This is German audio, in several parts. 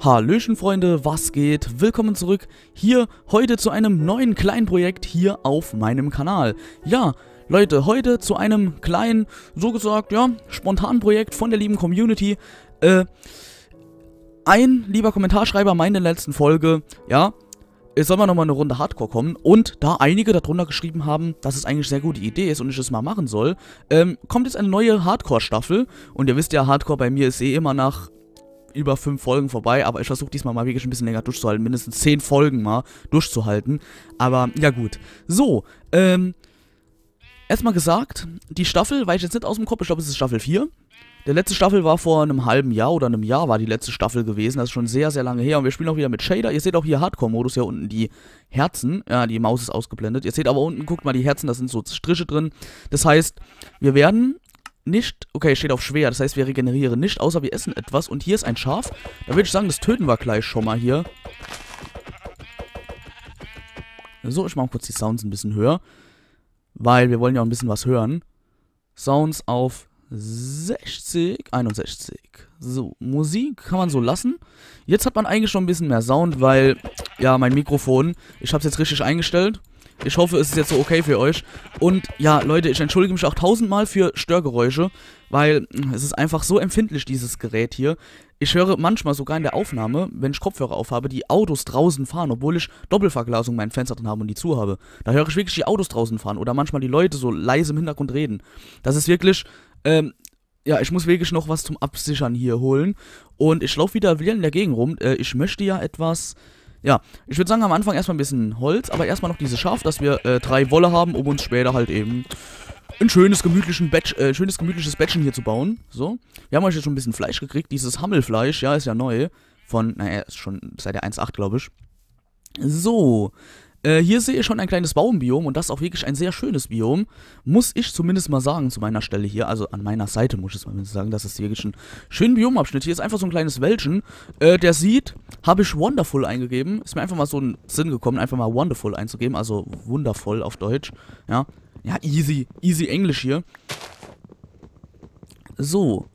Hallöchen Freunde, was geht? Willkommen zurück hier heute zu einem neuen kleinen Projekt hier auf meinem Kanal. Ja, Leute, heute zu einem kleinen, so gesagt, ja, spontanen Projekt von der lieben Community. Äh, ein lieber Kommentarschreiber meinte in der letzten Folge, ja, es soll mal nochmal eine Runde Hardcore kommen und da einige darunter geschrieben haben, dass es eigentlich eine sehr gute Idee ist und ich es mal machen soll, ähm, kommt jetzt eine neue Hardcore-Staffel und ihr wisst ja, Hardcore bei mir ist eh immer nach über fünf Folgen vorbei, aber ich versuche diesmal mal wirklich ein bisschen länger durchzuhalten, mindestens zehn Folgen mal durchzuhalten. Aber ja gut. So, ähm, erstmal gesagt, die Staffel, weiß ich jetzt nicht aus dem Kopf, ich glaube es ist Staffel 4. Der letzte Staffel war vor einem halben Jahr oder einem Jahr war die letzte Staffel gewesen. Das ist schon sehr, sehr lange her. Und wir spielen auch wieder mit Shader. Ihr seht auch hier Hardcore-Modus, hier unten die Herzen. Ja, die Maus ist ausgeblendet. Ihr seht aber unten, guckt mal, die Herzen, da sind so Striche drin. Das heißt, wir werden nicht, okay, steht auf schwer, das heißt, wir regenerieren nicht, außer wir essen etwas. Und hier ist ein Schaf. Da würde ich sagen, das töten wir gleich schon mal hier. So, ich mache kurz die Sounds ein bisschen höher. Weil wir wollen ja auch ein bisschen was hören. Sounds auf 60, 61. So, Musik kann man so lassen. Jetzt hat man eigentlich schon ein bisschen mehr Sound, weil, ja, mein Mikrofon, ich habe es jetzt richtig eingestellt. Ich hoffe, es ist jetzt so okay für euch. Und ja, Leute, ich entschuldige mich auch tausendmal für Störgeräusche, weil hm, es ist einfach so empfindlich, dieses Gerät hier. Ich höre manchmal sogar in der Aufnahme, wenn ich Kopfhörer aufhabe, die Autos draußen fahren, obwohl ich Doppelverglasung mein Fenster drin habe und die zu habe. Da höre ich wirklich die Autos draußen fahren oder manchmal die Leute so leise im Hintergrund reden. Das ist wirklich, ähm, ja, ich muss wirklich noch was zum Absichern hier holen. Und ich laufe wieder wieder in der Gegend rum. Äh, ich möchte ja etwas ja, ich würde sagen, am Anfang erstmal ein bisschen Holz, aber erstmal noch dieses Schaf, dass wir äh, drei Wolle haben, um uns später halt eben ein schönes, gemütlichen Batch, äh, schönes gemütliches Bettchen hier zu bauen. So. Wir haben euch jetzt schon ein bisschen Fleisch gekriegt. Dieses Hammelfleisch, ja, ist ja neu. Von, naja, ist schon seit der 1.8, glaube ich. So. Äh, hier sehe ich schon ein kleines Baumbiom und das ist auch wirklich ein sehr schönes Biom, muss ich zumindest mal sagen, zu meiner Stelle hier, also an meiner Seite muss ich es mal sagen, das ist wirklich ein schöner Biomabschnitt. Hier ist einfach so ein kleines Wäldchen, äh, der sieht, habe ich Wonderful eingegeben, ist mir einfach mal so ein Sinn gekommen, einfach mal Wonderful einzugeben, also wundervoll auf Deutsch, ja. Ja, easy, easy Englisch hier. So,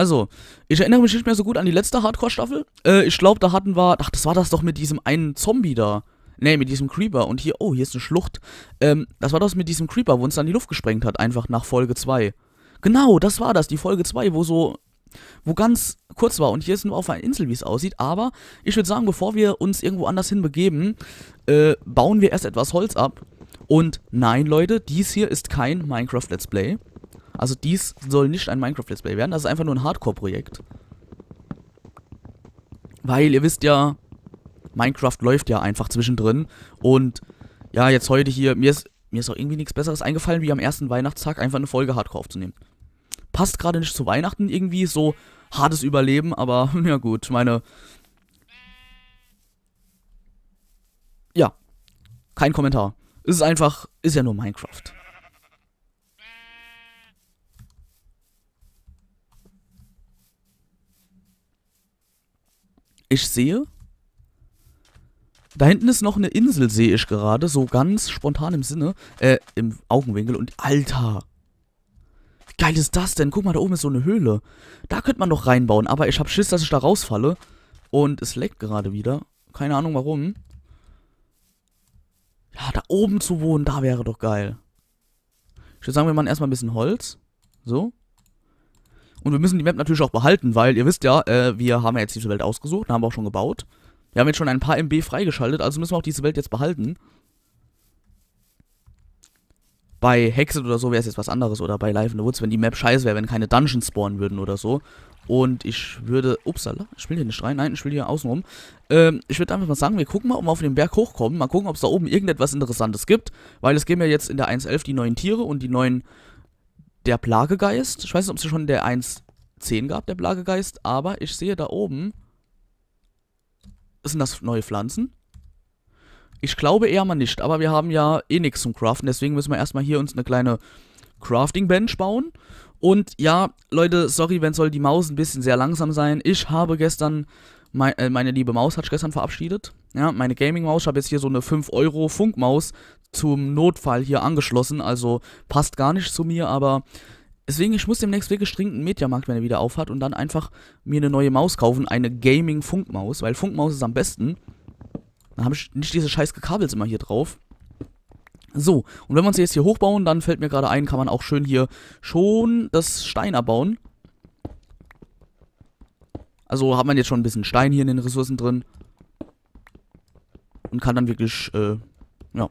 also, ich erinnere mich nicht mehr so gut an die letzte Hardcore-Staffel. Äh, ich glaube, da hatten wir. Ach, das war das doch mit diesem einen Zombie da. Nee, mit diesem Creeper. Und hier, oh, hier ist eine Schlucht. Ähm, das war das mit diesem Creeper, wo uns dann die Luft gesprengt hat, einfach nach Folge 2. Genau, das war das, die Folge 2, wo so. Wo ganz kurz war und hier sind wir auf einer Insel, wie es aussieht. Aber ich würde sagen, bevor wir uns irgendwo anders hin begeben, äh, bauen wir erst etwas Holz ab. Und nein, Leute, dies hier ist kein Minecraft Let's Play. Also dies soll nicht ein minecraft Let's Play werden, das ist einfach nur ein Hardcore-Projekt. Weil ihr wisst ja, Minecraft läuft ja einfach zwischendrin. Und ja, jetzt heute hier, mir ist, mir ist auch irgendwie nichts Besseres eingefallen, wie am ersten Weihnachtstag einfach eine Folge Hardcore aufzunehmen. Passt gerade nicht zu Weihnachten irgendwie, so hartes Überleben, aber ja gut, ich meine... Ja, kein Kommentar. Es ist einfach, ist ja nur Minecraft. ich sehe, da hinten ist noch eine Insel, sehe ich gerade, so ganz spontan im Sinne, äh, im Augenwinkel und Alter. Wie geil ist das denn? Guck mal, da oben ist so eine Höhle. Da könnte man doch reinbauen, aber ich habe Schiss, dass ich da rausfalle. Und es leckt gerade wieder. Keine Ahnung warum. Ja, da oben zu wohnen, da wäre doch geil. Ich würde sagen, wir machen erstmal ein bisschen Holz. So. Und wir müssen die Map natürlich auch behalten, weil ihr wisst ja, äh, wir haben ja jetzt diese Welt ausgesucht, haben wir auch schon gebaut. Wir haben jetzt schon ein paar MB freigeschaltet, also müssen wir auch diese Welt jetzt behalten. Bei Hexed oder so wäre es jetzt was anderes oder bei Life in the Woods, wenn die Map scheiße wäre, wenn keine Dungeons spawnen würden oder so. Und ich würde, upsala, ich spiele hier nicht rein, nein, ich spiele hier außenrum. Ähm, ich würde einfach mal sagen, wir gucken mal, ob wir auf den Berg hochkommen, mal gucken, ob es da oben irgendetwas Interessantes gibt, weil es geben ja jetzt in der 1.11 die neuen Tiere und die neuen der Plagegeist. Ich weiß nicht, ob es schon der 1.10 gab, der Plagegeist, aber ich sehe da oben. Sind das neue Pflanzen? Ich glaube eher mal nicht, aber wir haben ja eh nichts zum Craften, deswegen müssen wir erstmal hier uns eine kleine Crafting Bench bauen. Und ja, Leute, sorry, wenn soll die Maus ein bisschen sehr langsam sein. Ich habe gestern, mein, äh, meine liebe Maus hat sich gestern verabschiedet. Ja, meine Gaming-Maus, ich habe jetzt hier so eine 5-Euro-Funkmaus zum Notfall hier angeschlossen, also passt gar nicht zu mir, aber deswegen, ich muss demnächst wirklich dringend einen Mediamarkt, wenn er wieder aufhat und dann einfach mir eine neue Maus kaufen, eine Gaming-Funkmaus, weil Funkmaus ist am besten. Dann habe ich nicht diese scheiß Kabels immer hier drauf. So, und wenn wir uns jetzt hier hochbauen, dann fällt mir gerade ein, kann man auch schön hier schon das Stein abbauen. Also hat man jetzt schon ein bisschen Stein hier in den Ressourcen drin und kann dann wirklich, äh, ja,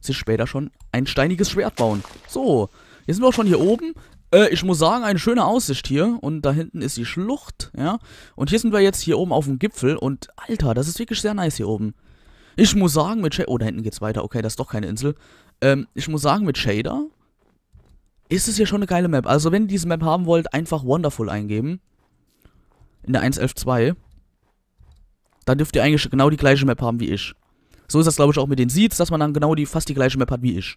sich später schon ein steiniges Schwert bauen. So, jetzt sind wir auch schon hier oben. Äh, ich muss sagen, eine schöne Aussicht hier. Und da hinten ist die Schlucht, ja. Und hier sind wir jetzt hier oben auf dem Gipfel. Und, Alter, das ist wirklich sehr nice hier oben. Ich muss sagen, mit Shader... Oh, da hinten geht's weiter. Okay, das ist doch keine Insel. Ähm, ich muss sagen, mit Shader ist es hier schon eine geile Map. Also, wenn ihr diese Map haben wollt, einfach Wonderful eingeben. In der 1.11.2 dann dürft ihr eigentlich genau die gleiche Map haben wie ich. So ist das, glaube ich, auch mit den Seeds, dass man dann genau die, fast die gleiche Map hat wie ich.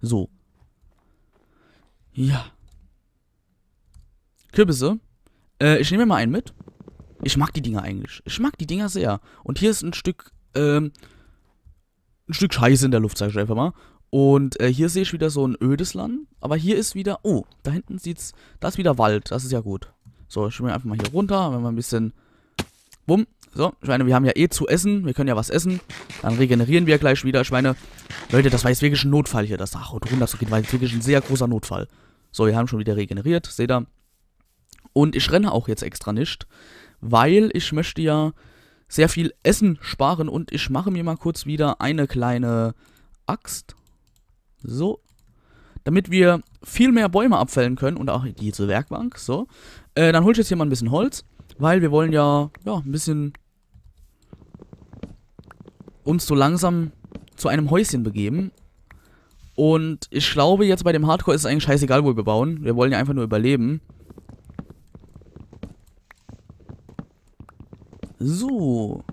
So. Ja. Kürbisse. Äh, ich nehme mir mal einen mit. Ich mag die Dinger eigentlich. Ich mag die Dinger sehr. Und hier ist ein Stück, ähm, ein Stück Scheiße in der Luft, sag ich einfach mal. Und äh, hier sehe ich wieder so ein ödes Land. Aber hier ist wieder, oh, da hinten sieht's, da ist wieder Wald. Das ist ja gut. So, ich nehme einfach mal hier runter, wenn wir ein bisschen, bumm, so, Schweine, wir haben ja eh zu essen. Wir können ja was essen. Dann regenerieren wir gleich wieder. Schweine, Leute, das war jetzt wirklich ein Notfall hier. Das Ach, runterzugehen. war jetzt wirklich ein sehr großer Notfall. So, wir haben schon wieder regeneriert. Seht ihr? Und ich renne auch jetzt extra nicht, weil ich möchte ja sehr viel Essen sparen. Und ich mache mir mal kurz wieder eine kleine Axt. So. Damit wir viel mehr Bäume abfällen können und auch diese Werkbank. So. Äh, dann hol ich jetzt hier mal ein bisschen Holz, weil wir wollen ja, ja ein bisschen uns so langsam zu einem Häuschen begeben. Und ich glaube, jetzt bei dem Hardcore ist es eigentlich scheißegal, wo wir bauen. Wir wollen ja einfach nur überleben. So.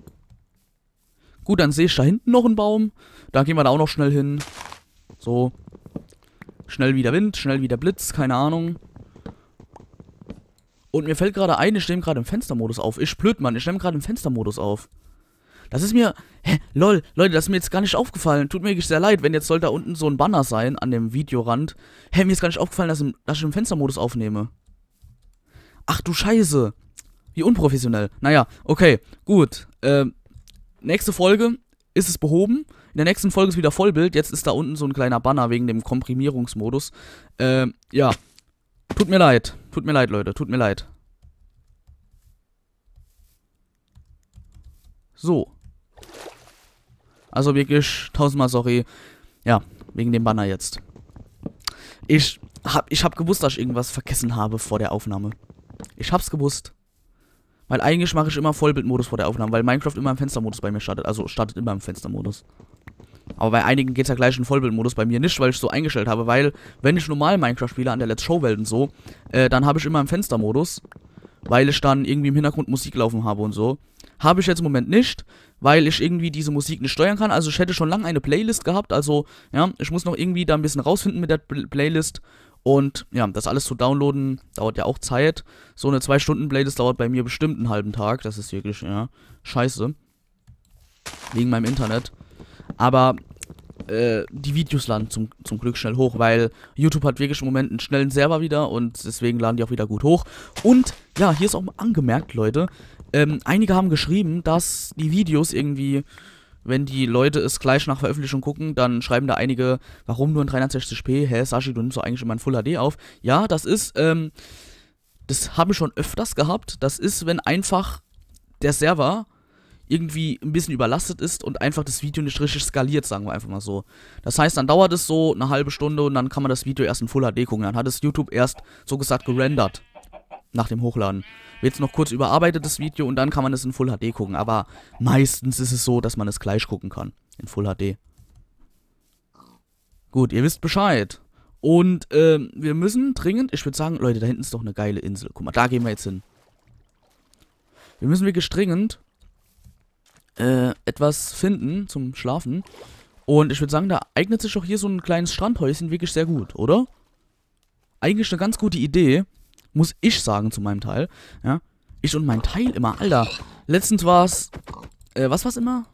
Gut, dann sehe ich da hinten noch einen Baum. Da gehen wir da auch noch schnell hin. So. Schnell wie der Wind, schnell wie der Blitz, keine Ahnung. Und mir fällt gerade ein, ich nehme gerade im Fenstermodus auf. Ich blöd, Mann, ich nehme gerade im Fenstermodus auf. Das ist mir, hä, lol, Leute, das ist mir jetzt gar nicht aufgefallen. Tut mir wirklich sehr leid, wenn jetzt soll da unten so ein Banner sein an dem Videorand. Hä, mir ist gar nicht aufgefallen, dass, im, dass ich im Fenstermodus aufnehme. Ach du Scheiße. Wie unprofessionell. Naja, okay, gut. Ähm, nächste Folge ist es behoben. In der nächsten Folge ist wieder Vollbild. Jetzt ist da unten so ein kleiner Banner wegen dem Komprimierungsmodus. Ähm, ja. Tut mir leid. Tut mir leid, Leute. Tut mir leid. So. Also wirklich, tausendmal sorry. Ja, wegen dem Banner jetzt. Ich hab, ich hab gewusst, dass ich irgendwas vergessen habe vor der Aufnahme. Ich hab's gewusst. Weil eigentlich mache ich immer Vollbildmodus vor der Aufnahme, weil Minecraft immer im Fenstermodus bei mir startet. Also startet immer im Fenstermodus. Aber bei einigen geht's ja gleich in Vollbildmodus, bei mir nicht, weil ich so eingestellt habe, weil wenn ich normal Minecraft spiele an der Let's Show Welt und so, äh, dann habe ich immer im Fenstermodus, weil ich dann irgendwie im Hintergrund Musik laufen habe und so. Habe ich jetzt im Moment nicht, weil ich irgendwie diese Musik nicht steuern kann. Also ich hätte schon lange eine Playlist gehabt. Also ja, ich muss noch irgendwie da ein bisschen rausfinden mit der Playlist. Und ja, das alles zu downloaden dauert ja auch Zeit. So eine 2-Stunden-Playlist dauert bei mir bestimmt einen halben Tag. Das ist wirklich, ja, scheiße. Wegen meinem Internet. Aber äh, die Videos laden zum, zum Glück schnell hoch, weil YouTube hat wirklich im Moment einen schnellen Server wieder und deswegen laden die auch wieder gut hoch. Und ja, hier ist auch angemerkt, Leute, ähm, einige haben geschrieben, dass die Videos irgendwie, wenn die Leute es gleich nach Veröffentlichung gucken, dann schreiben da einige, warum nur in 360p? Hä, Sashi, du nimmst doch eigentlich immer in Full HD auf. Ja, das ist, ähm, das haben wir schon öfters gehabt. Das ist, wenn einfach der Server irgendwie ein bisschen überlastet ist und einfach das Video nicht richtig skaliert, sagen wir einfach mal so. Das heißt, dann dauert es so eine halbe Stunde und dann kann man das Video erst in Full HD gucken. Dann hat es YouTube erst so gesagt gerendert nach dem Hochladen. Wird jetzt noch kurz überarbeitet das Video und dann kann man es in Full HD gucken. Aber meistens ist es so, dass man es gleich gucken kann in Full HD. Gut, ihr wisst Bescheid. Und ähm, wir müssen dringend, ich würde sagen, Leute, da hinten ist doch eine geile Insel. Guck mal, da gehen wir jetzt hin. Wir müssen wirklich dringend äh, etwas finden zum Schlafen. Und ich würde sagen, da eignet sich auch hier so ein kleines Strandhäuschen wirklich sehr gut, oder? Eigentlich eine ganz gute Idee, muss ich sagen zu meinem Teil. Ja, ich und mein Teil immer, Alter. Letztens war es, äh, was war es immer?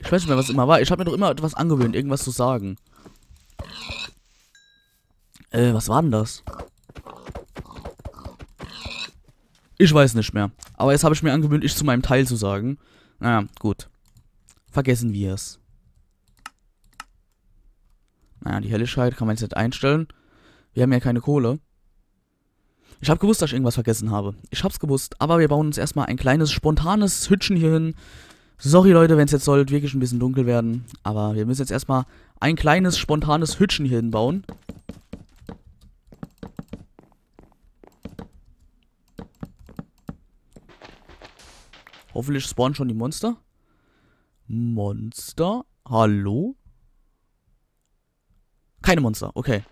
Ich weiß nicht mehr, was immer war. Ich habe mir doch immer etwas angewöhnt, irgendwas zu sagen. Äh, was war denn das? Ich weiß nicht mehr. Aber jetzt habe ich mir angewöhnt, ich zu meinem Teil zu sagen. Naja, gut. Vergessen wir es. Naja, die Helligkeit kann man jetzt nicht einstellen. Wir haben ja keine Kohle. Ich habe gewusst, dass ich irgendwas vergessen habe. Ich habe es gewusst, aber wir bauen uns erstmal ein kleines, spontanes Hütchen hier hin. Sorry Leute, wenn es jetzt soll wirklich ein bisschen dunkel werden. Aber wir müssen jetzt erstmal ein kleines, spontanes Hütchen hier hin bauen. Hoffentlich spawnen schon die Monster. Monster? Hallo? Keine Monster, okay.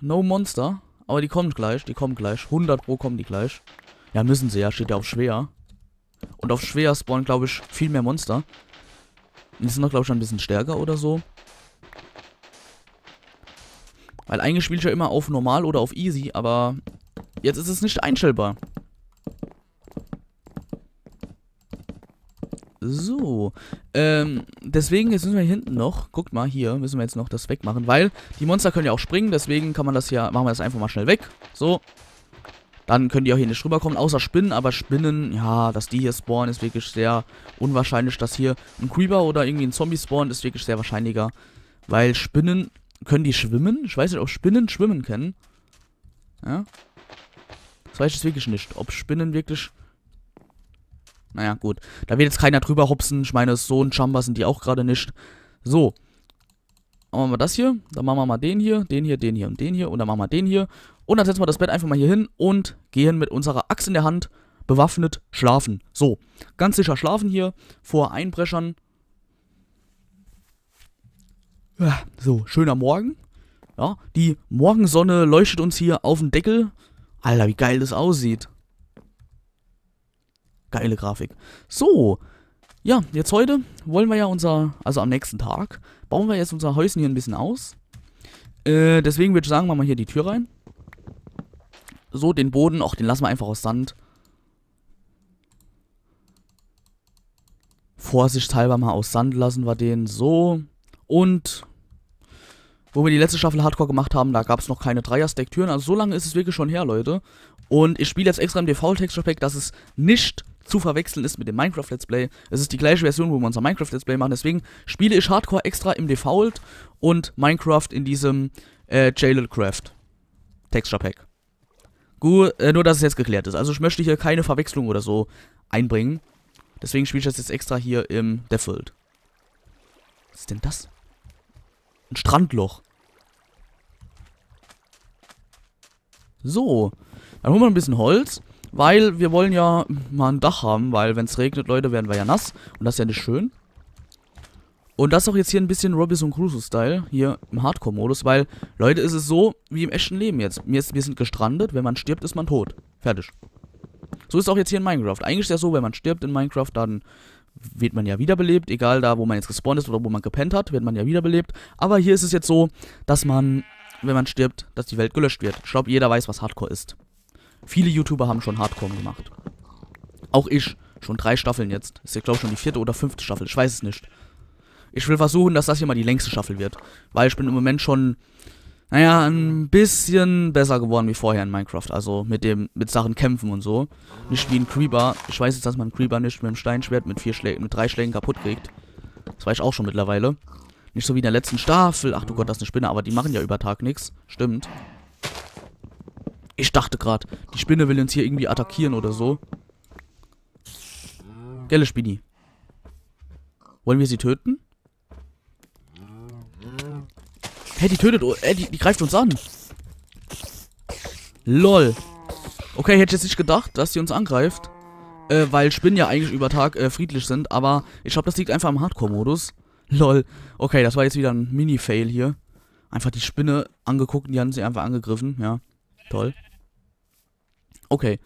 No Monster. Aber die kommen gleich, die kommen gleich. 100 Pro kommen die gleich. Ja, müssen sie ja. Steht ja auf schwer. Und auf schwer spawnen, glaube ich, viel mehr Monster. Die sind doch, glaube ich, ein bisschen stärker oder so. Weil eigentlich spiele ich ja immer auf normal oder auf easy, aber jetzt ist es nicht einstellbar. So. Ähm, deswegen, jetzt müssen wir hier hinten noch, guckt mal, hier müssen wir jetzt noch das wegmachen, weil die Monster können ja auch springen, deswegen kann man das hier, machen wir das einfach mal schnell weg. So. Dann können die auch hier nicht rüberkommen, außer Spinnen, aber Spinnen, ja, dass die hier spawnen, ist wirklich sehr unwahrscheinlich, dass hier ein Creeper oder irgendwie ein Zombie spawnen, ist wirklich sehr wahrscheinlicher, weil Spinnen, können die schwimmen? Ich weiß nicht, ob Spinnen schwimmen können. Ja. Das weiß ich wirklich nicht, ob Spinnen wirklich naja, gut. Da wird jetzt keiner drüber hopsen. Ich meine, so ein Chamba sind die auch gerade nicht. So. machen wir mal das hier. Dann machen wir mal den hier, den hier, den hier und den hier. Und dann machen wir den hier. Und dann setzen wir das Bett einfach mal hier hin und gehen mit unserer Axt in der Hand bewaffnet schlafen. So, ganz sicher schlafen hier vor Einbrechern. so, schöner Morgen. Ja, die Morgensonne leuchtet uns hier auf den Deckel. Alter, wie geil das aussieht. Geile Grafik. So, ja, jetzt heute wollen wir ja unser, also am nächsten Tag, bauen wir jetzt unser Häuschen hier ein bisschen aus. Äh, deswegen würde ich sagen, machen wir hier die Tür rein. So, den Boden, auch den lassen wir einfach aus Sand. Vorsichtshalber mal aus Sand lassen wir den. So. Und wo wir die letzte Staffel Hardcore gemacht haben, da gab es noch keine Dreier-Stack-Türen. Also so lange ist es wirklich schon her, Leute. Und ich spiele jetzt extra im Default-Texture-Pack, dass es nicht zu verwechseln ist mit dem Minecraft Let's Play. Es ist die gleiche Version, wo wir unser Minecraft Let's Play machen. Deswegen spiele ich Hardcore extra im Default und Minecraft in diesem äh, JLLcraft Texture Pack. Gut, äh, nur dass es jetzt geklärt ist. Also ich möchte hier keine Verwechslung oder so einbringen. Deswegen spiele ich das jetzt extra hier im Default. Was ist denn das? Ein Strandloch. So. Dann holen wir ein bisschen Holz. Weil wir wollen ja mal ein Dach haben, weil wenn es regnet, Leute, werden wir ja nass. Und das ist ja nicht schön. Und das ist auch jetzt hier ein bisschen Robinson Crusoe-Style, hier im Hardcore-Modus, weil, Leute, ist es so wie im echten Leben jetzt. Wir, sind gestrandet, wenn man stirbt, ist man tot. Fertig. So ist es auch jetzt hier in Minecraft. Eigentlich ist es ja so, wenn man stirbt in Minecraft, dann wird man ja wiederbelebt, egal da, wo man jetzt gespawnt ist oder wo man gepennt hat, wird man ja wiederbelebt. Aber hier ist es jetzt so, dass man, wenn man stirbt, dass die Welt gelöscht wird. Ich glaube, jeder weiß, was Hardcore ist. Viele YouTuber haben schon Hardcore gemacht. Auch ich. Schon drei Staffeln jetzt. Ist ja, glaube ich, schon die vierte oder fünfte Staffel. Ich weiß es nicht. Ich will versuchen, dass das hier mal die längste Staffel wird. Weil ich bin im Moment schon, naja, ein bisschen besser geworden wie vorher in Minecraft. Also mit dem, mit Sachen kämpfen und so. Nicht wie ein Creeper. Ich weiß jetzt, dass man einen Creeper nicht mit einem Steinschwert mit, vier Schlä mit drei Schlägen kaputt kriegt. Das weiß ich auch schon mittlerweile. Nicht so wie in der letzten Staffel. Ach du Gott, das ist eine Spinne. Aber die machen ja über Tag nichts. Stimmt. Ich dachte gerade, die Spinne will uns hier irgendwie attackieren oder so. Gelle Spinni. Wollen wir sie töten? Hey, die tötet uns. Oh, hey, äh, die, die greift uns an. Lol. Okay, hätte ich jetzt nicht gedacht, dass sie uns angreift. Äh, weil Spinnen ja eigentlich über Tag äh, friedlich sind. Aber ich glaube, das liegt einfach am Hardcore-Modus. Lol. Okay, das war jetzt wieder ein Mini-Fail hier. Einfach die Spinne angeguckt und die haben sie einfach angegriffen. Ja, toll. Okay.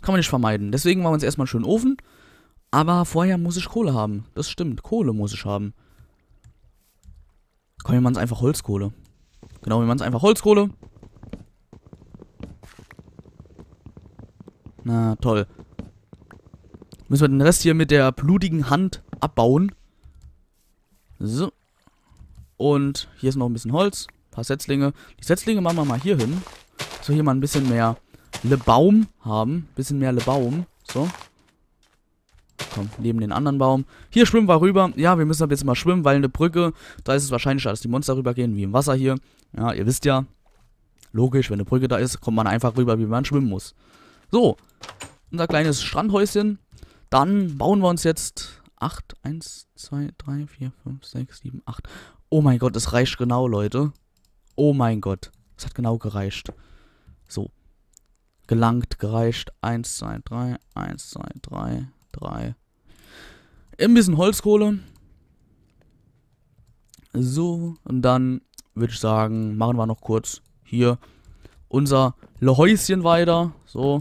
Kann man nicht vermeiden. Deswegen machen wir uns erstmal einen Ofen. Aber vorher muss ich Kohle haben. Das stimmt. Kohle muss ich haben. Komm, wir machen es einfach Holzkohle. Genau, wir machen es einfach Holzkohle. Na, toll. Müssen wir den Rest hier mit der blutigen Hand abbauen. So. Und hier ist noch ein bisschen Holz. Ein paar Setzlinge. Die Setzlinge machen wir mal hier hin. So, hier mal ein bisschen mehr Le Baum haben. Bisschen mehr Le Baum. So. Komm, neben den anderen Baum. Hier schwimmen wir rüber. Ja, wir müssen ab jetzt mal schwimmen, weil eine Brücke, da ist es wahrscheinlich, dass die Monster rübergehen, wie im Wasser hier. Ja, ihr wisst ja. Logisch, wenn eine Brücke da ist, kommt man einfach rüber, wie man schwimmen muss. So, unser kleines Strandhäuschen. Dann bauen wir uns jetzt 8, 1, 2, 3, 4, 5, 6, 7, 8. Oh mein Gott, es reicht genau, Leute. Oh mein Gott, es hat genau gereicht. So, gelangt, gereicht. 1, 2, 3, 1, 2, 3, 3. Ein bisschen Holzkohle. So, und dann würde ich sagen, machen wir noch kurz hier unser Häuschen weiter. So.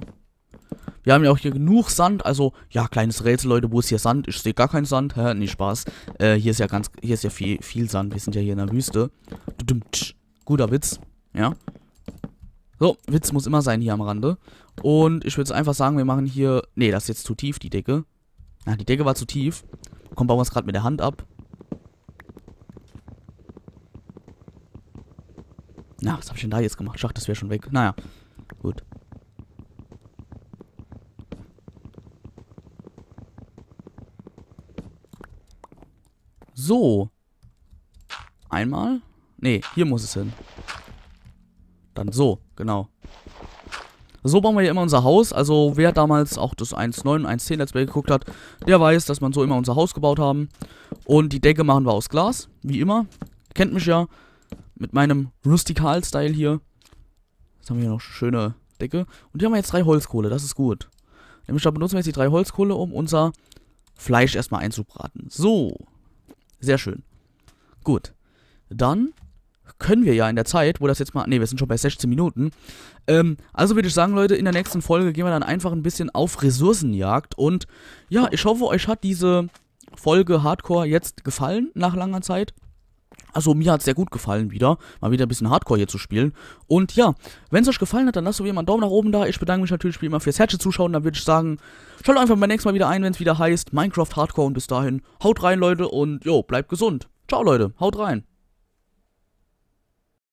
Wir haben ja auch hier genug Sand. Also, ja, kleines Rätsel, Leute. Wo ist hier Sand? Ich sehe gar keinen Sand. Hä? nee, Spaß. Äh, hier ist ja ganz, hier ist ja viel, viel Sand. Wir sind ja hier in der Wüste. Guter Witz. Ja. So, Witz muss immer sein hier am Rande. Und ich würde einfach sagen, wir machen hier... Ne, das ist jetzt zu tief, die Decke. Na, die Decke war zu tief. Komm, bauen wir es gerade mit der Hand ab. Na, was habe ich denn da jetzt gemacht? Schach, das wäre schon weg. Naja, gut. So. Einmal? Ne, hier muss es hin. Dann so, genau. So bauen wir hier immer unser Haus. Also wer damals auch das 1.9 und 1.10 Let's Play geguckt hat, der weiß, dass man so immer unser Haus gebaut haben. Und die Decke machen wir aus Glas, wie immer. Kennt mich ja mit meinem Rustikal-Style hier. Jetzt haben wir hier noch schöne Decke. Und hier haben wir jetzt drei Holzkohle, das ist gut. Nämlich da benutzen wir jetzt die drei Holzkohle, um unser Fleisch erstmal einzubraten. So, sehr schön. Gut, dann können wir ja in der Zeit, wo das jetzt mal, nee, wir sind schon bei 16 Minuten. Ähm, also würde ich sagen, Leute, in der nächsten Folge gehen wir dann einfach ein bisschen auf Ressourcenjagd und ja, ich hoffe, euch hat diese Folge Hardcore jetzt gefallen nach langer Zeit. Also mir hat es sehr gut gefallen wieder, mal wieder ein bisschen Hardcore hier zu spielen. Und ja, wenn es euch gefallen hat, dann lasst doch wieder mal einen Daumen nach oben da. Ich bedanke mich natürlich wie immer fürs Herzchen zuschauen. Dann würde ich sagen, schaut einfach beim nächsten Mal wieder ein, wenn es wieder heißt Minecraft Hardcore. Und bis dahin, haut rein, Leute, und jo, bleibt gesund. Ciao, Leute, haut rein.